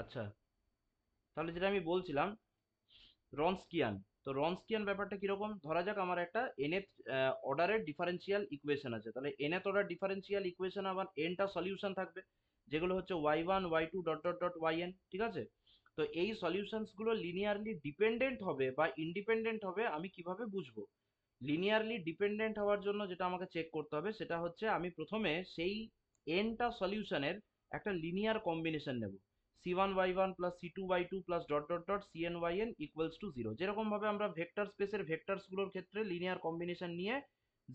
আচ্ছা তাহলে যেটা আমি বলছিলাম রনস্কিয়ান তো রনস্কিয়ান ব্যাপারটা কীরকম ধরা যাক আমার একটা এনএথ অর্ডারের ডিফারেন্সিয়াল ইকুয়েশন আছে তাহলে এনএথ অর্ডার ডিফারেন্সিয়াল ইকুয়েশন আবার এনটা সলিউশন থাকবে যেগুলো হচ্ছে Y one Y two dot dot dot Y N ঠিক আছে তো এই সলিউশনসগুলো লিনিয়ারলি ডিপেন্ডেন্ট হবে বা ইন্ডিপেন্ডেন্ট হবে আমি কিভাবে বুঝবো লিনিয়ারলি ডিপেন্ডেন্ট হওয়ার জন্য যেটা আমাকে চেক করতে হবে সেটা হচ্ছে আমি প্রথমে সেই এনটা সলিউশনের একটা লিনিয়ার কম্বিনেশন নেব c1 y1 plus c2 y2 plus dot dot dot cn yn equals to zero যেরকমভাবে আমরা ভেক্টর স্পেসের ভেক্টরসগুলোর ক্ষেত্রে লিনিয়ার কম্বিনেশন নিয়ে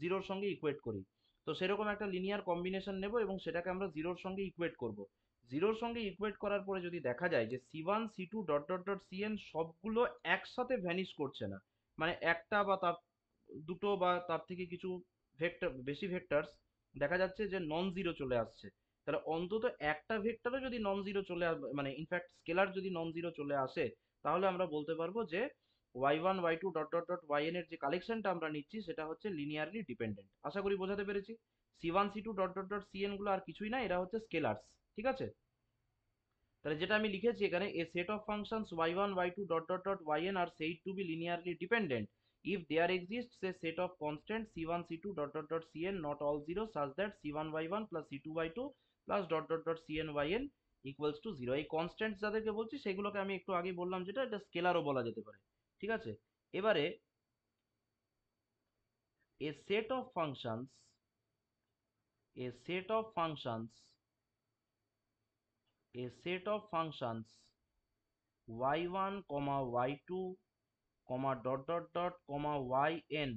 জিরোর সঙ্গে ইকুয়েট করি তো সেরকম একটা লিনিয়ার কম্বিনেশন নেব এবং সেটাকে আমরা জিরোর সঙ্গে ইকুয়েট করব জিরোর সঙ্গে ইকুয়েট করার পরে যদি দেখা যায় যে C one C two dot dot dot CN সবগুলো একসাথে ভ্যানিশ করছে না মানে একটা বা তার দুটো বা তার থেকে কিছু ভেক্টর বেশি ভেক্টরস দেখা যাচ্ছে যে নন জিরো চলে আসছে তাহলে অন্তত একটা ভেক্টরও যদি নন জিরো চলে মানে ইনফ্যাক্ট স্কেলার যদি নন জিরো চলে আসে তাহলে আমরা বলতে পারবো যে Y one Y two dot dot dot Y N এর যে কালেকশনটা আমরা নিচ্ছি সেটা হচ্ছে লিনিয়ারলি ডিপেন্ডেন্ট আশা করি বোঝাতে পেরেছি c one C two dot dot dot c এনগুলো আর কিছুই না এরা হচ্ছে স্কেলার্স ঠিক আছে তাহলে যেটা আমি লিখেছি এখানে a set of functions y one Y two dot dot dot Y n আর সেই to be linearly dependent if there exists a set of constants c1 c2 dot dot dot cn not all zero such that c1 y1 plus c2 y2 plus dot dot dot c n y n equals to zero এই constant যাদেরকে বলছি সেগুলোকে আমি একটু আগে বললাম যেটা এটা স্কেলারও বলা যেতে পারে ঠিক আছে এবারে a set of functions a set of functions a set of functions y1 comma y2 comma dot dot dot comma yn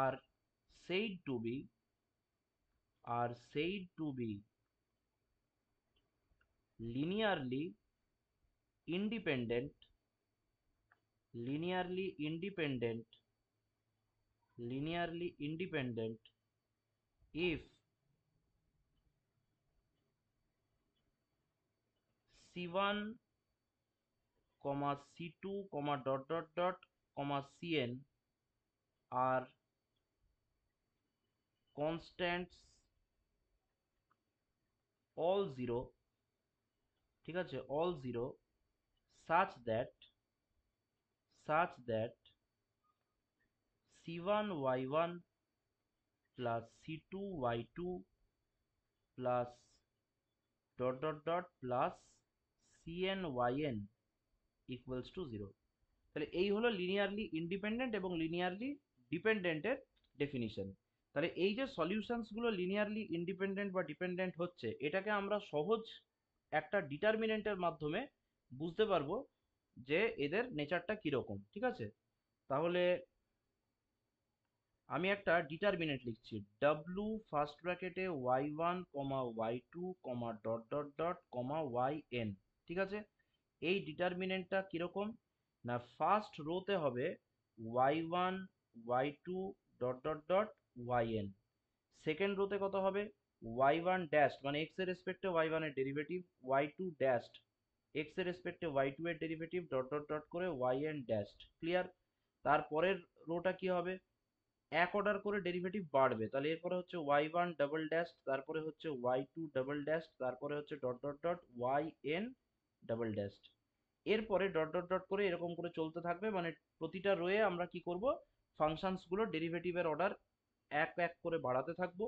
are said to be are said to be linearly independent linearly independent linearly independent if c1 comma c2 comma dot dot dot comma cn are constants all zero ঠিক আছে all zero such that such that c one y one plus c two y two plus dot dot dot plus c n y n equals to zero তাহলে এই হলো linearly independent এবং linearly ডিপেন্ডেন্টের definition তাহলে এই যে সলিউশনসগুলো linearly independent বা ডিপেন্ডেন্ট হচ্ছে এটাকে আমরা সহজ একটা ডিটারমিনেন্টের মাধ্যমে বুঝতে পারবো যে এদের নেচারটা কীরকম ঠিক আছে তাহলে আমি একটা ডিটারমিনেন্ট লিখছি ডাব্লু ফার্স্ট ব্র্যাকেটে y one comma y two comma dot dot dot comma y N ঠিক আছে এই ডিটারমিনেন্টটা কীরকম না ফার্স্ট রোতে হবে y one Y two dot dot dot yn second রোতে কত হবে ওয়াই ওয়ান ড্যাশ মানে এক্স এর রেসপেক্টে ওয়াই ওয়ানের derivative y two dash x এর রেসপেক্টে ওয়াই টু এর ডেরিভেটিভ ডট ডট ডট করে ওয়াই এন ড্যাশ ক্লিয়ার তারপরের রোটা কি হবে এক অর্ডার করে ডেরিভেটিভ বাড়বে তাহলে এরপরে হচ্ছে ওয়াই ওয়ান ডাবল ড্যাশ তারপরে হচ্ছে ওয়াই টু ডাবল ড্যাশ তারপরে হচ্ছে dot dot dot Y n double dash এরপরে ডট ডট ডট করে এরকম করে চলতে থাকবে মানে প্রতিটা রোয়ে আমরা কি করব ফাংশনসগুলো ডেরিভেটিভের অর্ডার এক এক করে বাড়াতে থাকবো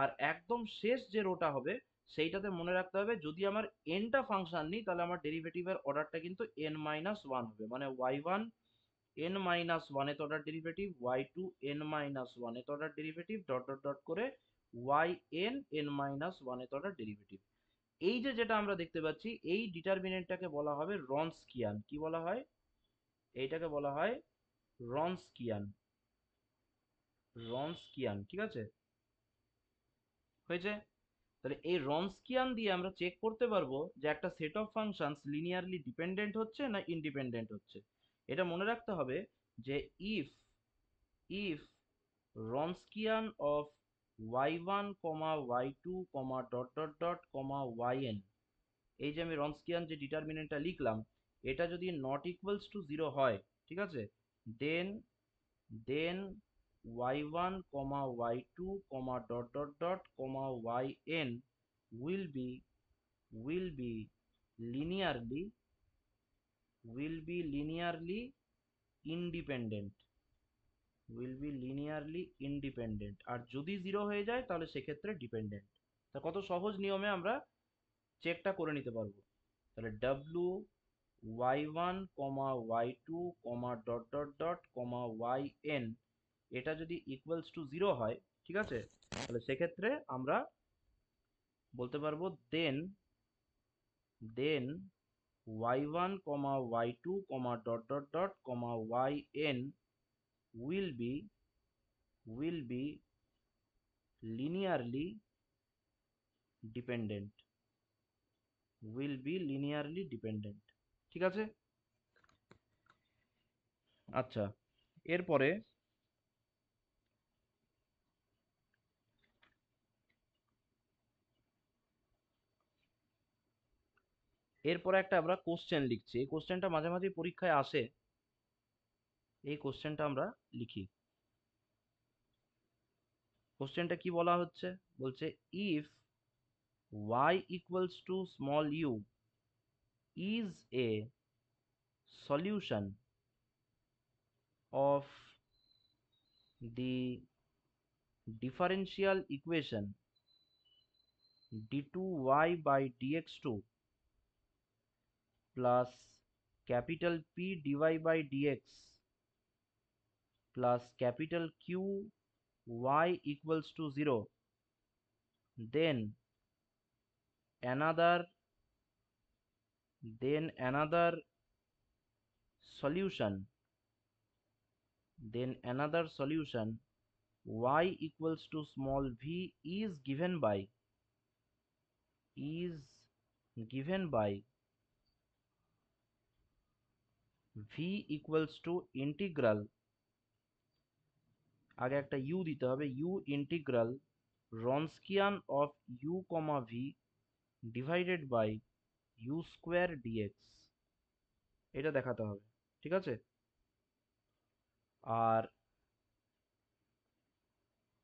আর একদম শেষ যে রোটা হবে সেইটাতে মনে রাখতে হবে যদি আমার এনটা ফাংশন নিই তাহলে আমার ডেরিভেটিভের অর্ডারটা কিন্তু এন মাইনাস ওয়ান হবে মানে ওয়াই ওয়ান এন মাইনাস ওয়ানের order derivative y two n minus ওয়ানের order derivative dot dot dot করে ওয়াই এন এন মাইনাস ওয়ানের অর্ডার ডেরিভেটিভ এই যে যেটা আমরা দেখতে পাচ্ছি এই ডিটারমিনেন্টটাকে বলা হবে রনস্কিয়ান কি বলা হয় এইটাকে বলা হয় রনস্কিয়ান রনস্কিয়ান ঠিক আছে হয়েছে তাহলে এই রনস্কিয়ান দিয়ে আমরা চেক করতে পারবো যে একটা set of functions linearly dependent হচ্ছে না ইনডিপেন্ডেন্ট হচ্ছে এটা মনে রাখতে হবে যে if if Wronskian of y one comma y two comma dot dot dot comma y n এই যে আমি রনস্কিয়ান যে ডিটারমিনেন্টটা লিখলাম এটা যদি নট ইকুয়ালস টু জিরো হয় ঠিক আছে দেন দেন y1, y2, dot dot dot, yn will be will be linearly will be linearly independent will be linearly independent আর যদি জিরো হয়ে যায় তাহলে সেক্ষেত্রে ডিপেন্ডেন্ট তা কত সহজ নিয়মে আমরা চেকটা করে নিতে পারবো তাহলে ডাব্লু y1, y2, dot dot dot, yn এটা যদি ইকুয়ালস টু জিরো হয় ঠিক আছে তাহলে সেক্ষেত্রে আমরা বলতে পারবো then then y one comma y two comma dot dot dot comma y n will be will be linearly dependent will be linearly dependent ঠিক আছে আচ্ছা এরপরে এরপরে একটা আমরা কোশ্চেন লিখছি এই কোশ্চেনটা মাঝে মাঝে পরীক্ষায় আসে এই কোশ্চেনটা আমরা লিখি কোশ্চেনটা কি বলা হচ্ছে বলছে if y equals to small u is a solution of the differential equation d two y by d x two plus capital P dy by dx plus capital Q y equals to 0 then another then another solution then another solution y equals to small v is given by is given by v equals to integral আগে একটা u দিতে হবে u integral Wronskian of u comma v divided by u square d x এটা দেখাতে হবে ঠিক আছে আর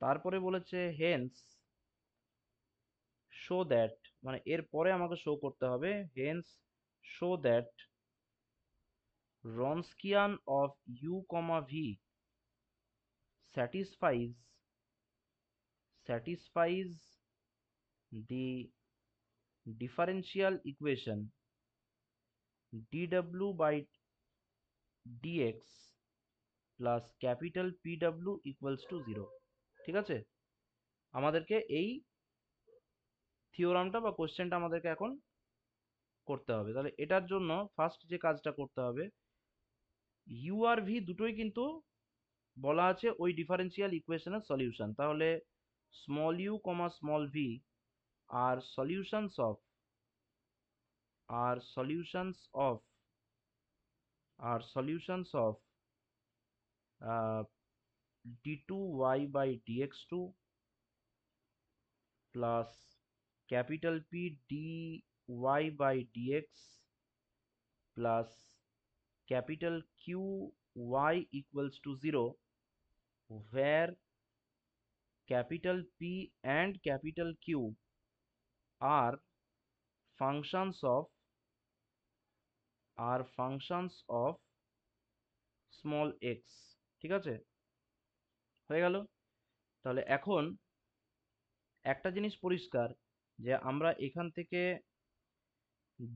তারপরে বলেছে হেন্স শো দ্যাট মানে এরপরে আমাকে শো করতে হবে hence show that Ronskian of u v satisfies satisfies the differential equation dw by dx plus capital PW equals to zero ঠিক আছে আমাদেরকে এই থিওরামটা বা কোশ্চেনটা আমাদেরকে এখন করতে হবে তাহলে এটার জন্য ফার্স্ট যে কাজটা করতে হবে ইউ আর ভি দুটোই কিন্তু বলা আছে ওই ডিফারেন্সিয়াল ইকুয়েশনের সলিউশন তাহলে small u comma small v are solutions of are solutions of are solutions of d two y by d x two plus capital P d y by d x plus capital Q y equals to 0 where capital P and capital Q are functions of are functions of small x ঠিক আছে হয়ে গেল তাহলে এখন একটা জিনিস পরিষ্কার যে আমরা এখান থেকে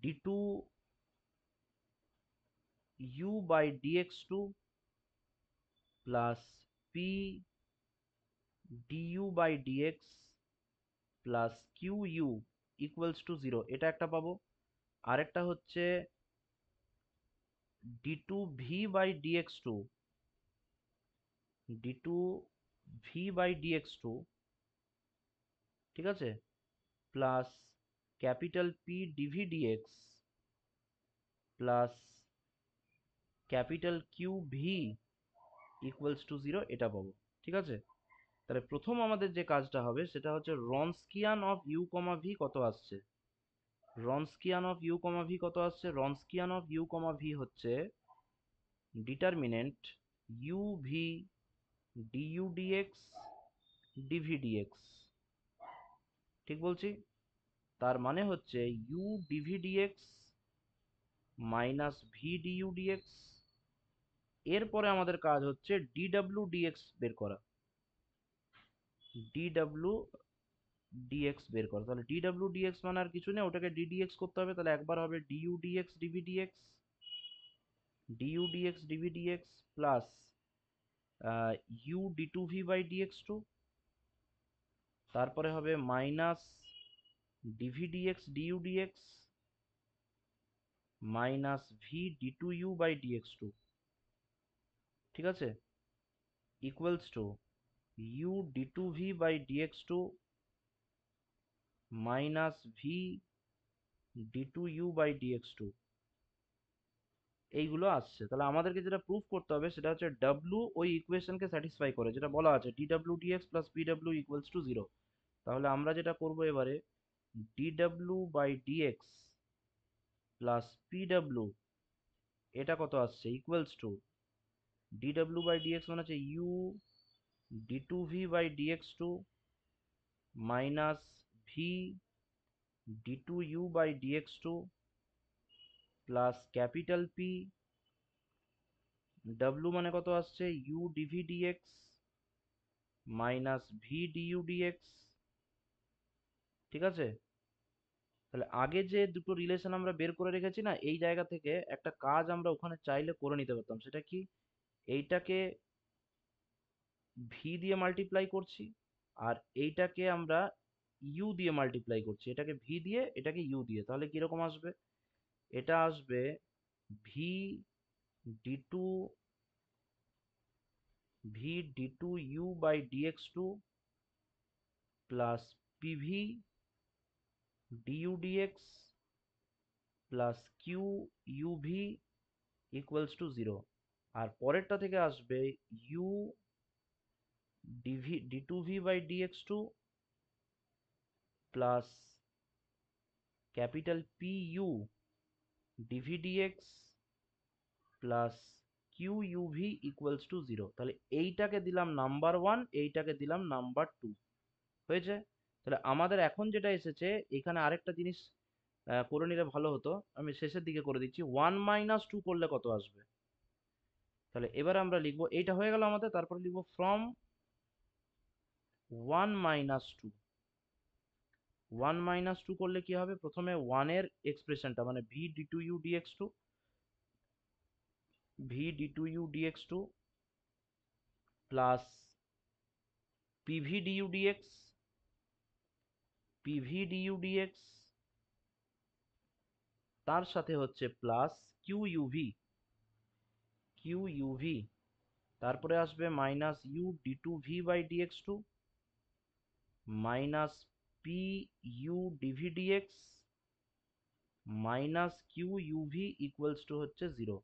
d2 u by dx2 plus p du by dx plus q u equals to zero এটা একটা পাবো আরেকটা হচ্ছে d two v by d x two d two v by d x two ঠিক আছে plus capital P d v d x plus capital Q v equals to zero এটা পাবো ঠিক আছে তাহলে প্রথম আমাদের যে কাজটা হবে সেটা হচ্ছে Wronskian of u comma v কত আসছে Wronskian of u comma v কত আসছে Wronskian of u comma v হচ্ছে determinant u v d u d x d v x ঠিক বলছি তার মানে হচ্ছে u d v x minus v d u d x এরপরে আমাদের কাজ হচ্ছে ডিডাব্লিউ ডিএক্স বের করা ডিডাব্লিউ ডিএক্স বের করা তাহলে ডিডাব্লিউ ডিএক্স মানে আর কিছু নেই ওটাকে ডিডিএক্স করতে হবে তাহলে একবার হবে d u d x d v d x d u d x d v d x plus u d two v by d x two তারপরে হবে minus d v d x d u d x minus v d two u by d x two ঠিক আছে equals to u d two v by d x two minus v d two u by d x two এইগুলো আসছে তাহলে আমাদেরকে যেটা proof করতে হবে সেটা হচ্ছে ডাব্লু ওই ইকুয়েশনকে স্যাটিসফাই করে যেটা বলা আছে D W dx plus P W equals to zero তাহলে আমরা যেটা করব এবারে D W by d x plus P W এটা কত আসছে equals to DW by dx মানে হচ্ছে you d two v by d x two minus v d two u by d x two plus capital P W মানে কত আসছে you d v d x minus v d u dx ঠিক আছে তাহলে আগে যে দুটো রিলেশন আমরা বের করে রেখেছি না এই জায়গা থেকে একটা কাজ আমরা ওখানে চাইলে করে নিতে পারতাম সেটা কি এইটাকে ভি দিয়ে মাল্টিপ্লাই করছি আর এইটাকে আমরা ইউ দিয়ে মাল্টিপ্লাই করছি এটাকে ভি দিয়ে এটাকে ইউ দিয়ে তাহলে কীরকম আসবে এটা আসবে v d two v d two u by d x two plus p v d u d x plus q u v equals to zero আর পরেরটা থেকে আসবে u d v d two v by d x two plus capital P u d v d x plus q u v equals to zero তাহলে এইটাকে দিলাম number one এইটাকে দিলাম number two হয়েছে তাহলে আমাদের এখন যেটা এসেছে এখানে আরেকটা জিনিস করে নিলে ভালো হতো আমি শেষের দিকে করে দিচ্ছি ওয়ান মাইনাস টু করলে কত আসবে তাহলে এবার আমরা লিখব এইটা হয়ে গেল আমাদের তারপরে লিখব from one minus two one minus two করলে কি হবে প্রথমে ওয়ানের এক্সপ্রেশনটা মানে v d two u d x two v d two u d x two plus p v v d x p v d d x তার সাথে হচ্ছে plus q u v q u v তারপরে আসবে minus u d two v by d x two minus p u d v d x minus q u v equals to হচ্ছে zero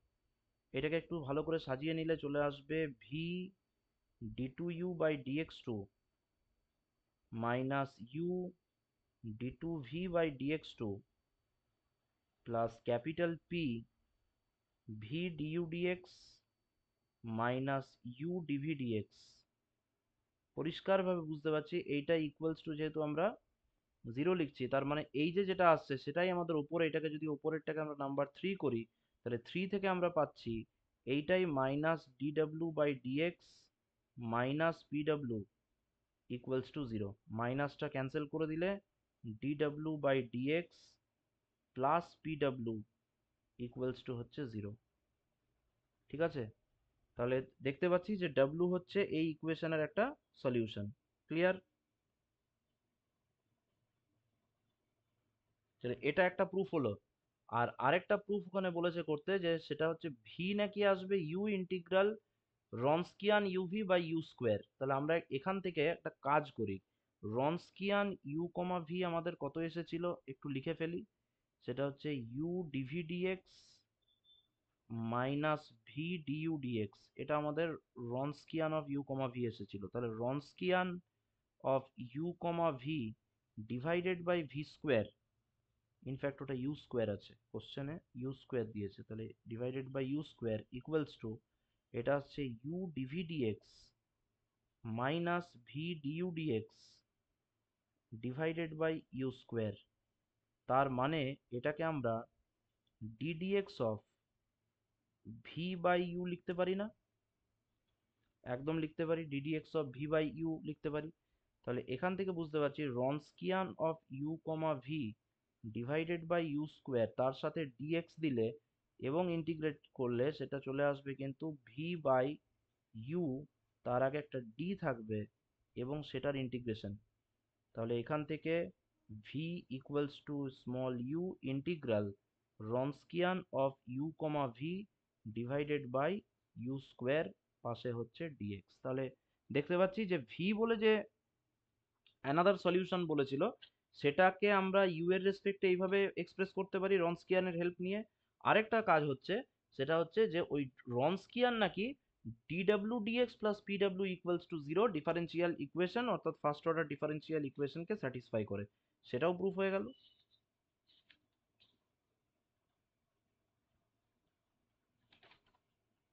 এটাকে একটু ভালো করে সাজিয়ে নিলে চলে আসবে v d two u by d x two minus u d two v by d x two plus capital P v v d x minus u d v d x পরিষ্কারভাবে বুঝতে পারছি এইটা ইকুয়ালস টু যেহেতু আমরা জিরো লিখছি তার মানে এই যে যেটা আসছে সেটাই আমাদের উপরে এটাকে যদি উপরেরটাকে আমরা নাম্বার থ্রি করি তাহলে থ্রি থেকে আমরা পাচ্ছি এইটাই minus DW by dx minus পিডাব্লু equals to zero মাইনাসটা ক্যান্সেল করে দিলে DW by d x plus পিডাব্লু equals to হচ্ছে জিরো ঠিক আছে তাহলে দেখতে পাচ্ছি যে ডাব্লু হচ্ছে এই ইকুয়েশনের একটা সলিউশন ক্লিয়ার এটা একটা প্রুফ হলো আর আরেকটা প্রুফ ওখানে বলেছে করতে যে সেটা হচ্ছে ভি নাকি আসবে ইউ ইন্টিগ্রাল রনস্কিয়ান ইউভি বা ইউ স্কোয়ার তাহলে আমরা এখান থেকে একটা কাজ করি রনস্কিয়ান ইউ কমা ভি আমাদের কত এসেছিল একটু লিখে ফেলি সেটা হচ্ছে u d v d x minus v x এটা আমাদের Wronskian of u comma v এসেছিল তাহলে Wronskian of u comma v divided by v square in fact ওটা ইউ স্কোয়ার আছে কোশ্চেনে ইউ স্কোয়ার দিয়েছে তাহলে divided by u square equals to এটা হচ্ছে u d v d x minus v x divided by u square তার মানে এটাকে আমরা d d x of v by u লিখতে পারি না একদম লিখতে পারি ddx of v by u লিখতে পারি তাহলে এখান থেকে বুঝতে পারছি Wronskian of u comma v divided by u square তার সাথে ডিএক্স দিলে এবং ইন্টিগ্রেট করলে সেটা চলে আসবে কিন্তু ভি বাই ইউ তার আগে একটা ডি থাকবে এবং সেটার ইন্টিগ্রেশন তাহলে এখান থেকে v equals to small u integral Wronskian of u comma v divided by u square পাশে হচ্ছে dx তাহলে দেখতে পাচ্ছি যে v বলে যে অ্যানাদার সলিউশন বলেছিল সেটাকে আমরা ইউ এর রেসপেক্টে এইভাবে এক্সপ্রেস করতে পারি রনস্কিয়ানের হেল্প নিয়ে আরেকটা কাজ হচ্ছে সেটা হচ্ছে যে ওই রনস্কিয়ান নাকি DW dx plus PW equals to zero differential equation অর্থাৎ ফার্স্ট অর্ডার ডিফারেন্সিয়াল ইকুয়েশনকে স্যাটিসফাই করে সেটাও প্রুফ হয়ে গেল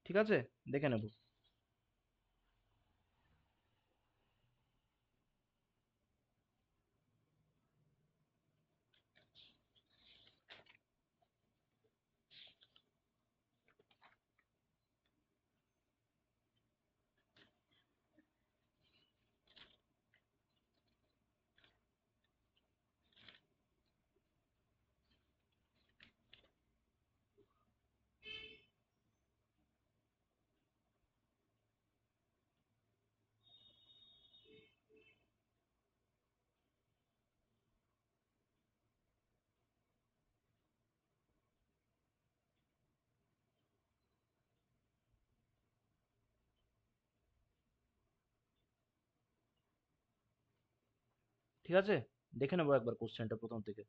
ঠিক আছে দেখে নেব ঠিক আছে দেখে নেবো একবার কোশ্চেনটা প্রথম থেকে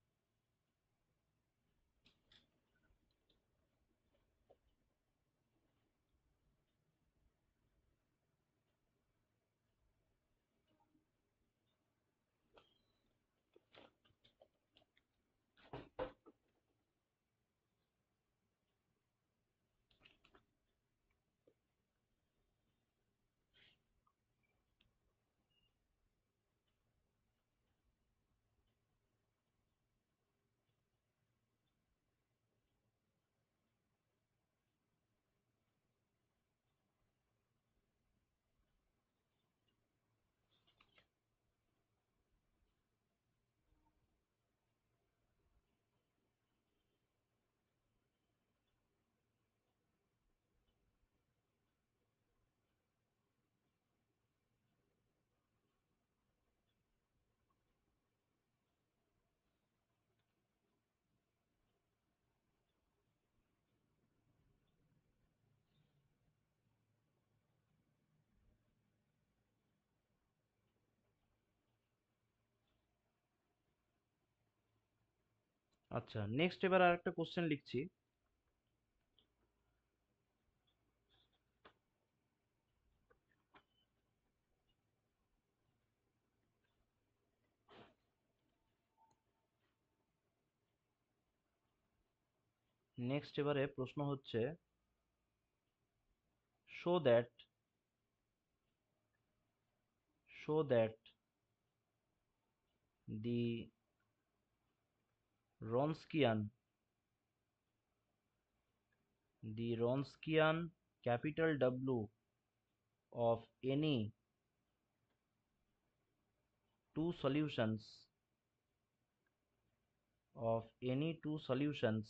আচ্ছা নেক্সট এবার আর একটা কোশ্চেন লিখছি নেক্সট এবারে প্রশ্ন হচ্ছে show that show that the Ronskian. The Ronskian capital W of any two solutions of any two solutions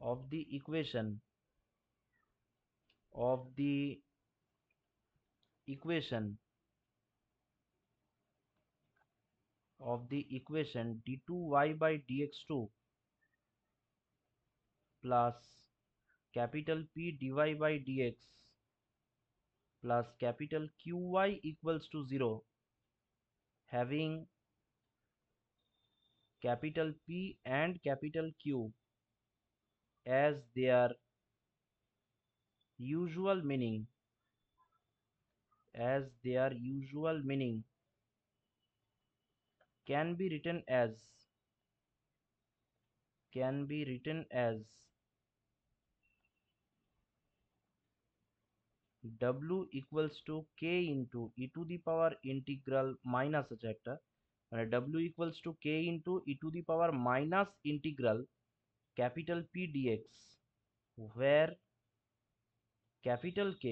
of the equation of the equation of the equation d2y by dx2 plus capital P dy by dx plus capital Qy equals to 0 having capital P and capital Q as their usual meaning as their usual meaning can be written as can be written as w equals to k into e to the power integral minus আছে একটা w equals to k into e to the power minus integral capital p dx where capital k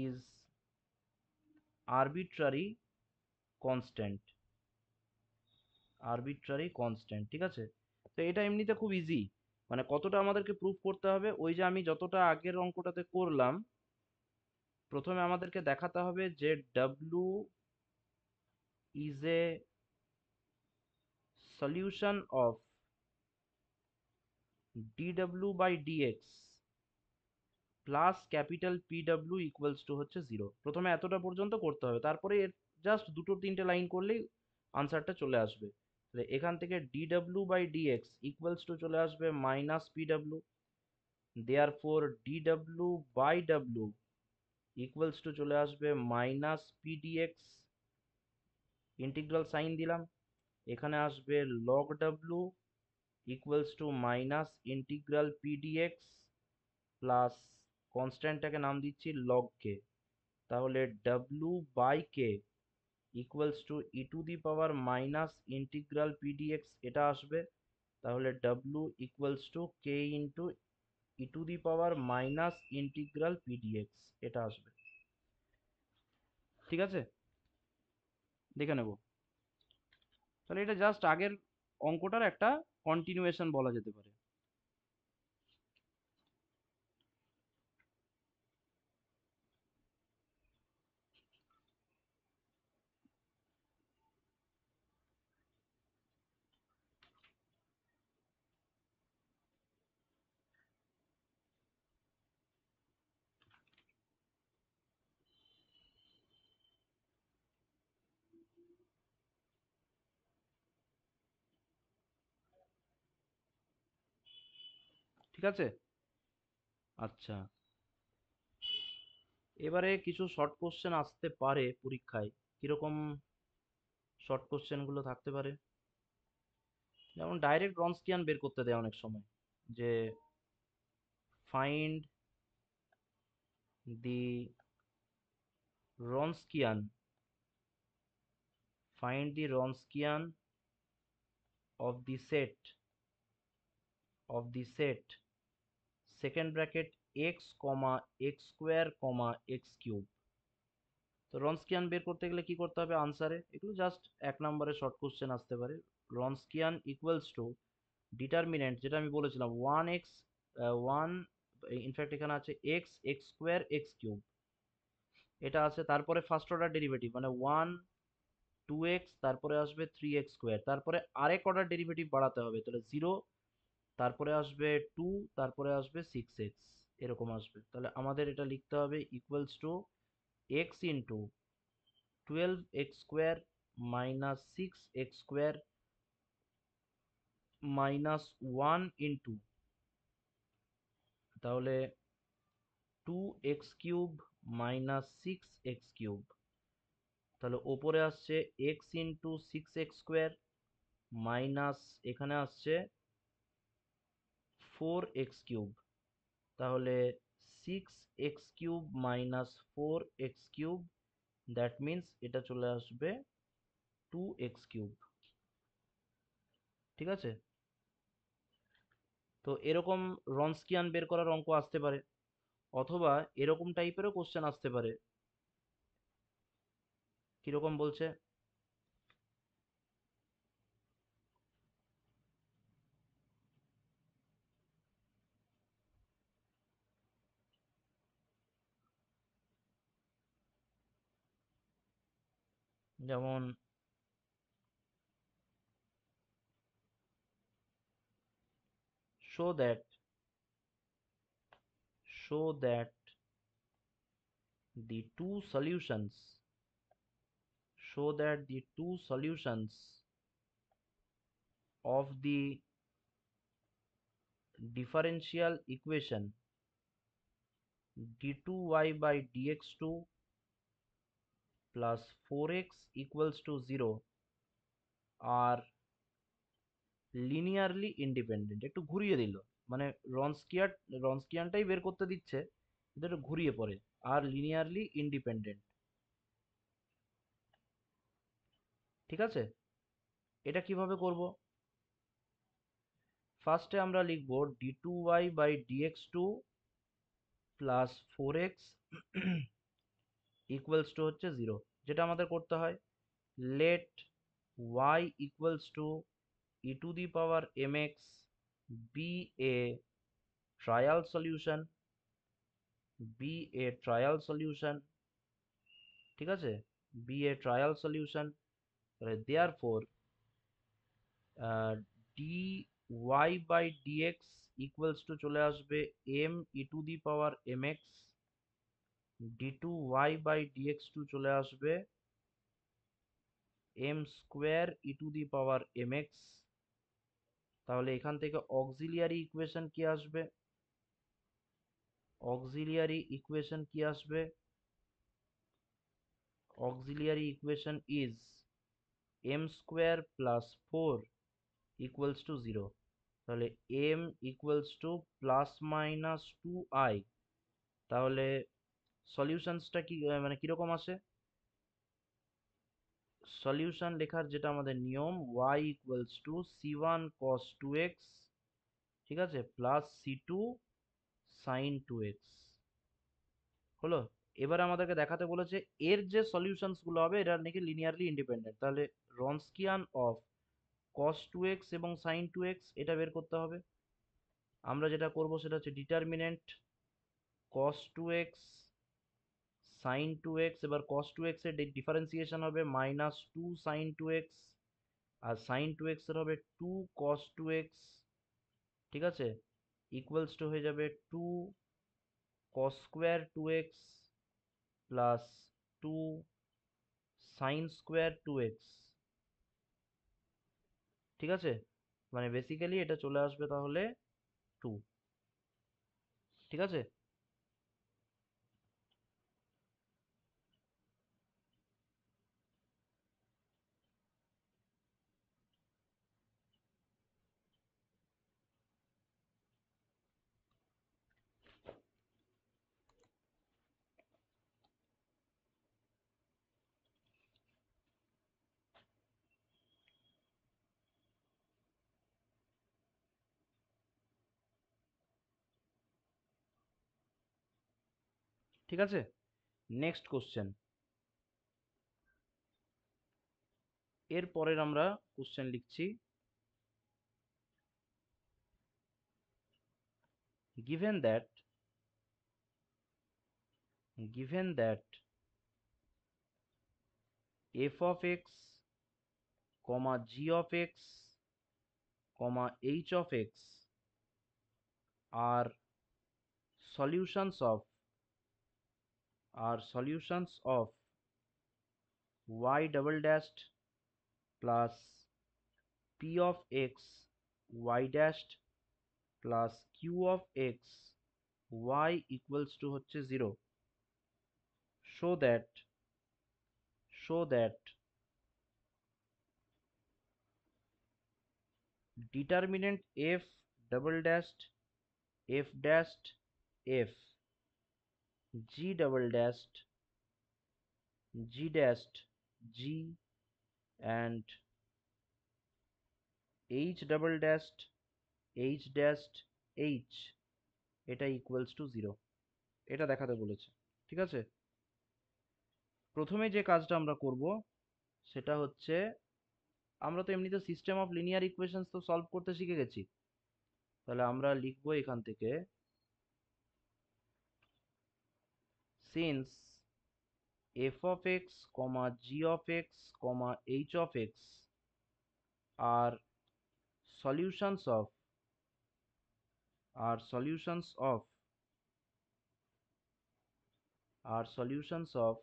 is arbitrary constant arbitrary constant ঠিক আছে তো এটা এমনিতে খুব easy মানে কতটা আমাদেরকে প্রুফ করতে হবে ওই যে আমি যতটা আগের অঙ্কটাতে করলাম প্রথমে আমাদেরকে দেখাতে হবে যে W is a solution of ডিডব্লু by x plus capital pw equals to হচ্ছে জিরো প্রথমে এতটা পর্যন্ত করতে হবে তারপরে এর জাস্ট দুটো তিনটে লাইন করলেই আনসারটা চলে আসবে তাহলে এখান থেকে W by dx equals to চলে আসবে minus they there four W by W equals to চলে আসবে মাইনাস পিডিএক্স ইন্টিগ্রাল সাইন দিলাম এখানে আসবে log W equals to minus integral P dx plus কনস্ট্যান্টটাকে নাম দিচ্ছি লগ কে তাহলে W by K equals to e to the power minus integral p dx এটা আসবে তাহলে w equals to k into e to the power minus integral p dx এটা আসবে ঠিক আছে দেখে নেব তাহলে এটা জাস্ট আগের অঙ্কটার একটা কন্টিনিউয়েশন বলা যেতে পারে ঠিক আছে আচ্ছা এবারে কিছু শর্ট কোশ্চেন আসতে পারে পরীক্ষায় কীরকম শর্ট কোশ্চেনগুলো থাকতে পারে যেমন ডাইরেক্ট রনস্কিয়ান বের করতে দেয় অনেক সময় যে find the Wronskian find the Wronskian of the set of the set second bracket x comma x square comma x cube তো রনস্কিয়ান বের করতে গেলে কি করতে হবে আনসারে এগুলো জাস্ট এক নম্বরে শর্ট কোশ্চেন আসতে পারে রনস্কিয়ান ইকুয়ালস টু ডিটারমিনেন্ট যেটা আমি বলেছিলাম ওয়ান এক্স ওয়ান ইনফ্যাক্ট এখানে আছে x x square x cube এটা আছে তারপরে ফার্স্ট অর্ডার ডেরিভেটিভ মানে ওয়ান টু এক্স তারপরে আসবে থ্রি এক্স স্কোয়ার তারপরে আরেক অর্ডার ডেরিভেটিভ বাড়াতে হবে তাহলে জিরো তারপরে আসবে টু তারপরে আসবে সিক্স এক্স এরকম আসবে তাহলে আমাদের এটা লিখতে হবে equals to x into twelve x square minus six x square minus one into তাহলে two x cube minus six x cube তাহলে ওপরে আসছে x into six x square minus এখানে আসছে ফোর এক্স কিউব তাহলে six x cube minus four x cube that means এটা চলে আসবে টু এক্স কিউব ঠিক আছে তো এরকম রনস্কিয়ান বের করার অঙ্ক আসতে পারে অথবা এরকম টাইপেরও কোশ্চেন আসতে পারে কীরকম বলছে যেমন show that, show that the two solutions show that the two solutions of the differential equation d2y by dx2 plus 4x equals to 0 are linearly independent একটু ঘুরিয়ে দিল মানে রনস্কিয়ার রনস্কিয়ানটাই বের করতে দিচ্ছে কিন্তু ঘুরিয়ে পড়ে আর লিনিয়ারলি ইন্ডিপেন্ডেন্ট ঠিক আছে এটা কিভাবে করব ফার্স্টে আমরা লিখব d two y by d x two plus four x equals to হচ্ছে জিরো যেটা আমাদের করতে হয় let y equals to e to the power m x be a trial solution be a trial solution ঠিক আছে be a trial solution therefore d y by d x equals to চলে আসবে m e to the power m x d two y by d x two চলে আসবে m square e to the power m x তাহলে এখান থেকে auxiliary equation কি আসবে auxiliary equation কি আসবে auxiliary equation is m square plus four equals to zero তাহলে m equals to plus minus two i তাহলে সলিউশনসটা কি মানে কীরকম আসে সলিউশন লেখার যেটা আমাদের নিয়ম y equals to c one cos two x ঠিক আছে plus c two sine two x হলো এবার আমাদেরকে দেখাতে বলেছে এর যে সলিউশনসগুলো হবে এটা নাকি লিনিয়ারলি ইন্ডিপেন্ডেন্ট তাহলে Wronskian of cos two x এবং সাইন টু এক্স এটা বের করতে হবে আমরা যেটা করব সেটা হচ্ছে determinant cos two x sine two x এবার কস টু এক্সের ডিফারেন্সিয়েশন হবে minus two sine two x আর সাইন টু এক্সের হবে টু কস টু এক্স ঠিক আছে ইকুয়ালস টু হয়ে যাবে two cos square two x plus two sine square two x ঠিক আছে মানে বেসিক্যালি এটা চলে আসবে তাহলে টু ঠিক আছে ঠিক আছে নেক্সট কোশ্চেন এরপরের আমরা কোশ্চেন লিখছি given that given that f of x comma g of x comma h of x are solutions of are solutions of y double dash plus p of x y dash plus q of x y equals to 0 show that show that determinant f double dash f dash f g double dashed g dashed g and h double dashed h dashed h এটা equals to zero এটা দেখাতে বলেছে ঠিক আছে প্রথমে যে কাজটা আমরা করব সেটা হচ্ছে আমরা তো এমনিতে সিস্টেম অফ লিনিয়ার ইকুয়েশনস তো সলভ করতে শিখে গেছি তাহলে আমরা লিখবো এখান থেকে since f of x comma g of x comma h of x are solutions of are solutions of are solutions of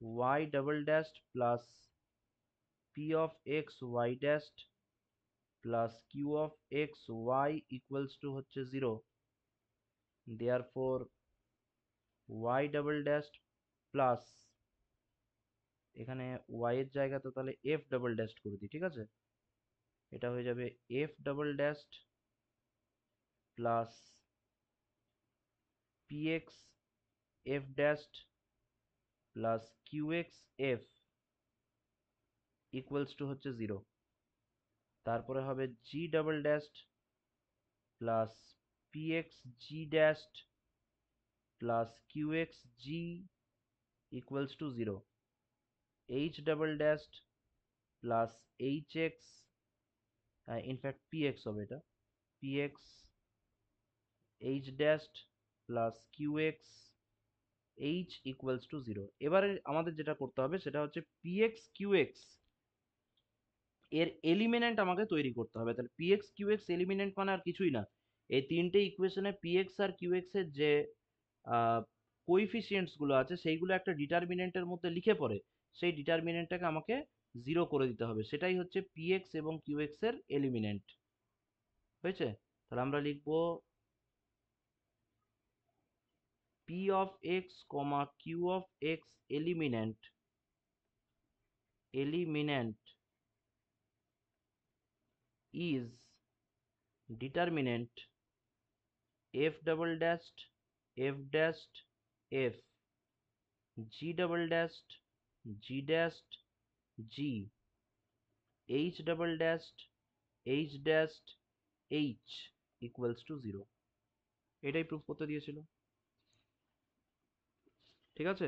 y double dashed plus p of x y dashed plus q of x y equals to 0 therefore y double dash plus এখানে y এর জায়গাতে তাহলে F double dash করে দিই ঠিক আছে এটা হয়ে যাবে f double dash plus p x f dash plus q x f equals to হচ্ছে জিরো তারপরে হবে g double dash plus p x g dash plus qxg equals to 0 h double dashed plus hx uh, in fact px হবে এটা px h dashed plus qx h equals to 0 এবারে আমাদের যেটা করতে হবে সেটা হচ্ছে px qx এর এলিমিনেন্ট আমাকে তৈরি করতে হবে তাহলে px qx এলিমিনেন্ট মানে আর কিছুই না এই তিনটে ইকুয়েশনে px আর qx এর যে কোইফিসিয়েন্টসগুলো আছে সেইগুলো একটা ডিটারমিনেন্টের মধ্যে লিখে পড়ে সেই ডিটারমিনেন্টটাকে আমাকে জিরো করে দিতে হবে সেটাই হচ্ছে পিএক্স এবং কিউএক্স এর এলিমিনেন্ট হয়েছে তাহলে আমরা লিখব p of x comma q of x eliminant eliminant is determinant f double dashed f dashed f g double dashed g dashed g h double dashed h dashed h equals to zero এটাই proof করতে দিয়েছিল ঠিক আছে